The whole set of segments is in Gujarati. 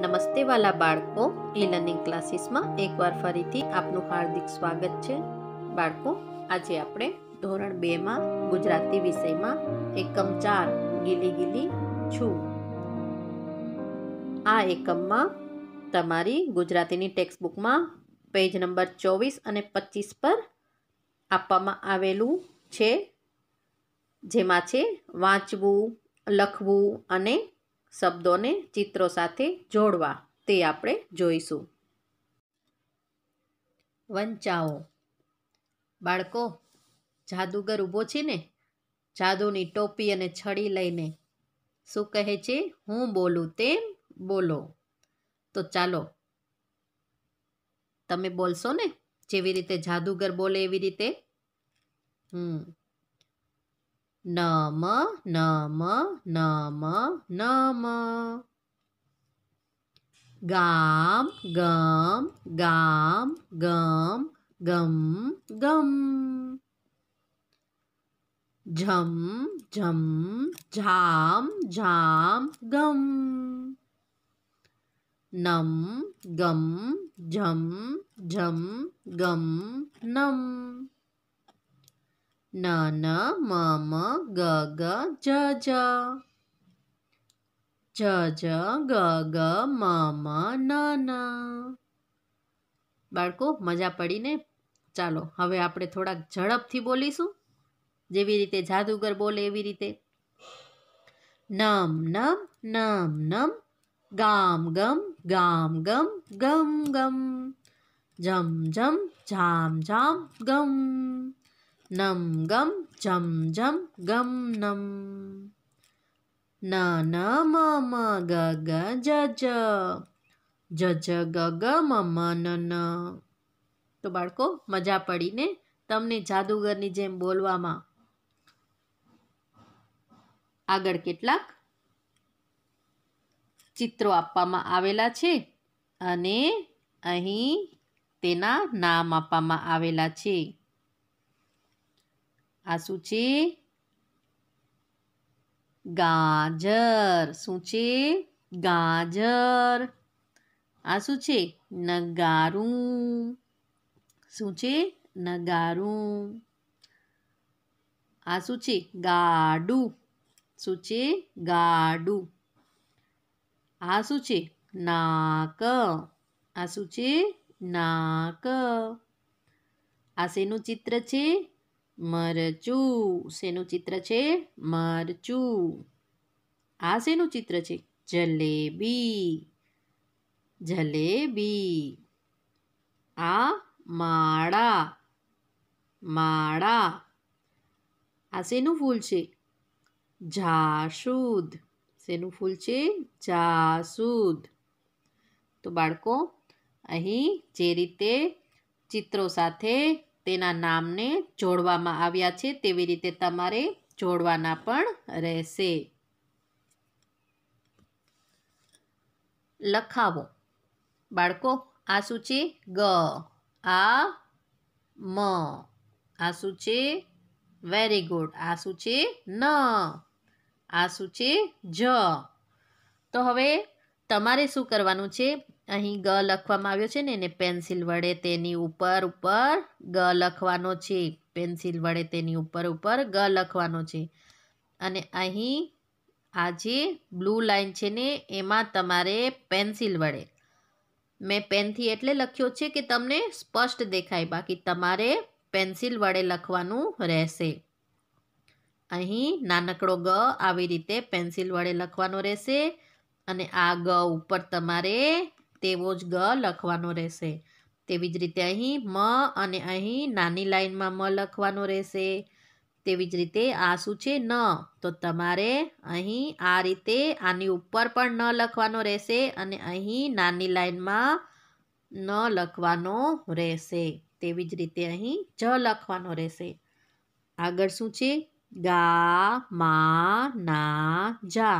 નમસ્તે વાલા બાળકો ઈ લર્નિંગ ક્લાસીસમાં એકવાર ફરીથી આપનું હાર્દિક સ્વાગત છે બાળકો આજે આપણે ધોરણ બેમાં ગુજરાતી વિષયમાં એકમ ચાર ગીલી ગીલી છું આ એકમમાં તમારી ગુજરાતીની ટેક્સ્ટ બુકમાં પેજ નંબર ચોવીસ અને પચીસ પર આપવામાં આવેલું છે જેમાં છે વાંચવું લખવું અને શબ્દોને ચિત્રો સાથે જોડવા તે આપણે જોઈશું વંચાઓ બાળકો જાદુગર ઊભો છે ને જાદુની ટોપી અને છડી લઈને શું કહે છે હું બોલું તેમ બોલો તો ચાલો તમે બોલશો ને જેવી રીતે જાદુગર બોલે એવી રીતે હમ નમ નમ નમ નમ ગામ ગમ ગામ ગમ ગમ ગમ ઝમ ઝમ ઝામ ઝામ ગમ નમ ગમ ઝમ ઝમ ગમ નમ ન ન મ મ ગ ગ જ જ જ જ ન ન બાળકો મજા પડીને ચાલો હવે આપણે થોડાક ઝડપથી બોલીશું જેવી રીતે જાદુગર બોલે એવી રીતે નમ નમ નમ નમ ગામ ગમ ગામ ગમ ગમ ગમ જમ જમ જામ જામ ગમ નમ ગમ જમ જમ ગમ નમ ન ન મ મ ગ ગ જ જ જ જ ગ ગ મ મ ન ન તો બાળકો મજા પડીને તમને જાદુગરની જેમ બોલવામાં આગળ કેટલાક ચિત્રો આપવામાં આવેલા છે અને અહીં તેના નામ આપવામાં આવેલા છે આ શું છે ગાજર શું છે ગાજર આ શું છે નગારું શું છે નગારું આ શું છે ગાડું શું છે ગાડું આ શું છે નાક આ શું છે નાક આ શેનું ચિત્ર છે મરચું શેનું ચિત્ર છે મરચું આ શેનું ચિત્ર છે જલેબી જલેબી આ માળા માળા આ શેનું ફૂલ છે જાસૂદ શેનું ફૂલ છે જાસૂદ તો બાળકો અહીં જે રીતે ચિત્રો સાથે તેના નામને જોડવામાં આવ્યા છે તેવી રીતે તમારે જોડવાના પણ રહેશે લખાવો બાળકો આ શું છે ગ આ મ આ શું છે વેરી ગુડ આ શું છે ન આ શું છે જ તો હવે તમારે શું કરવાનું છે અહીં ગ લખવામાં આવ્યો છે ને એને પેન્સિલ વડે તેની ઉપર ઉપર ગ લખવાનો છે પેન્સિલ વડે તેની ઉપર ઉપર ગ લખવાનો છે અને અહીં આ જે બ્લુ લાઇન છે ને એમાં તમારે પેન્સિલ વડે મેં પેનથી એટલે લખ્યો છે કે તમને સ્પષ્ટ દેખાય બાકી તમારે પેન્સિલ વડે લખવાનું રહેશે અહીં નાનકડો ગ આવી રીતે પેન્સિલ વડે લખવાનો રહેશે અને આ ગ ઉપર તમારે તેવો જ ગ લખવાનો રહેશે તેવી જ રીતે અહીં મ અને અહીં નાની લાઇનમાં મ લખવાનો રહેશે તેવી જ રીતે આ શું છે ન તો તમારે અહીં આ રીતે આની ઉપર પણ ન લખવાનો રહેશે અને અહીં નાની લાઇનમાં ન લખવાનો રહેશે તેવી જ રીતે અહીં જ લખવાનો રહેશે આગળ શું છે ગા મા ના જા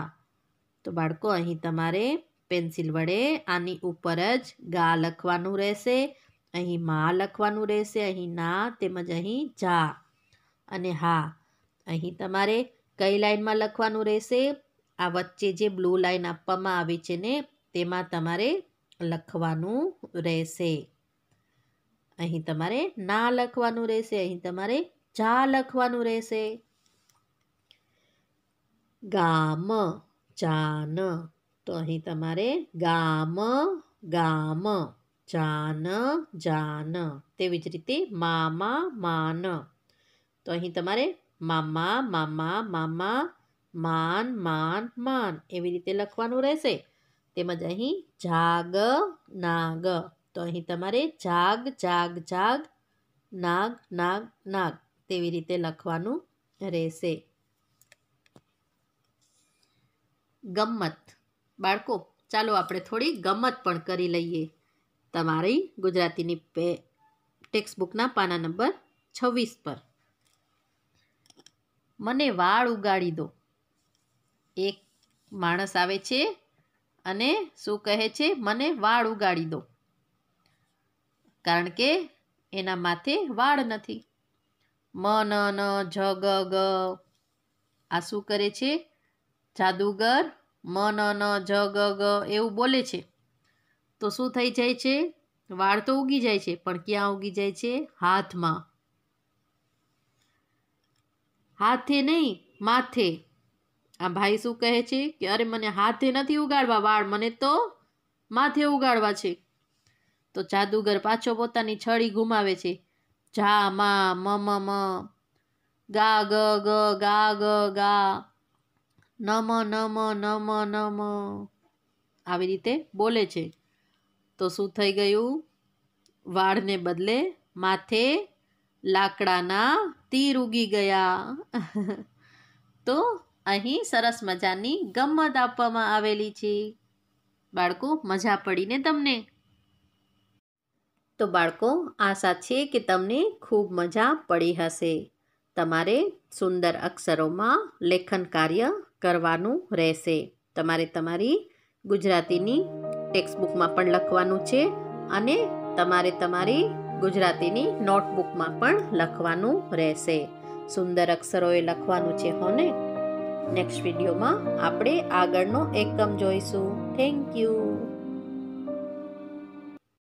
તો બાળકો અહીં તમારે પેન્સિલ વડે આની ઉપર જ ગા લખવાનું રહેશે અહીં મા લખવાનું રહેશે અહીં ના તેમજ અહીં જા અને હા અહીં તમારે કઈ લાઇનમાં લખવાનું રહેશે આ વચ્ચે જે બ્લુ લાઇન આપવામાં આવી છે ને તેમાં તમારે લખવાનું રહેશે અહીં તમારે ના લખવાનું રહેશે અહીં તમારે જા લખવાનું રહેશે ગામ જાન તો અહીં તમારે ગામ ગામ જાન જાન તેવી જ રીતે મામા માન તો અહીં તમારે મામા મામા મામા માન માન માન એવી રીતે લખવાનું રહેશે તેમજ અહીં જાગ નાગ તો અહીં તમારે જાગ જાગ જાગ નાગ નાગ નાગ તેવી રીતે લખવાનું રહેશે ગમ્મત બાળકો ચાલો આપણે થોડી ગમત પણ કરી લઈએ તમારી ગુજરાતીની પે ટેક્સ્ટબુકના પાના નંબર છવ્વીસ પર મને વાળ ઉગાડી દો એક માણસ આવે છે અને શું કહે છે મને વાળ ઉગાડી દો કારણ કે એના માથે વાળ નથી મ ન ન ગ આ શું કરે છે જાદુગર મન ન જ ગ ગ એવું બોલે છે તો શું થઈ જાય છે વાળ તો ઉગી જાય છે પણ ક્યાં ઉગી જાય છે હાથમાં હાથે નહીં માથે આ ભાઈ શું કહે છે કે અરે મને હાથે નથી ઉગાડવા વાળ મને તો માથે ઉગાડવા છે તો જાદુગર પાછો પોતાની છડી ગુમાવે છે જા મા મ મ મ ગા ગ ગ ગા ગ ગા નમ નમ નમ નમ આવી રીતે બોલે છે તો શું થઈ ગયું વાળને બદલે માથે લાકડાના તીર ઉગી ગયા તો અહીં સરસ મજાની ગમત આપવામાં આવેલી છે બાળકો મજા પડીને તમને તો બાળકો આશા છે કે તમને ખૂબ મજા પડી હશે તમારે સુંદર અક્ષરોમાં લેખન કાર્ય કરવાનું રહેશે તમારે તમારી ગુજરાતીની ટેક્સ્ટબુકમાં પણ લખવાનું છે અને તમારે તમારી ગુજરાતીની નોટબુકમાં પણ લખવાનું રહેશે સુંદર અક્ષરોએ લખવાનું છે હોને નેક્સ્ટ વિડીયોમાં આપણે આગળનો એકમ જોઈશું થેન્ક યુ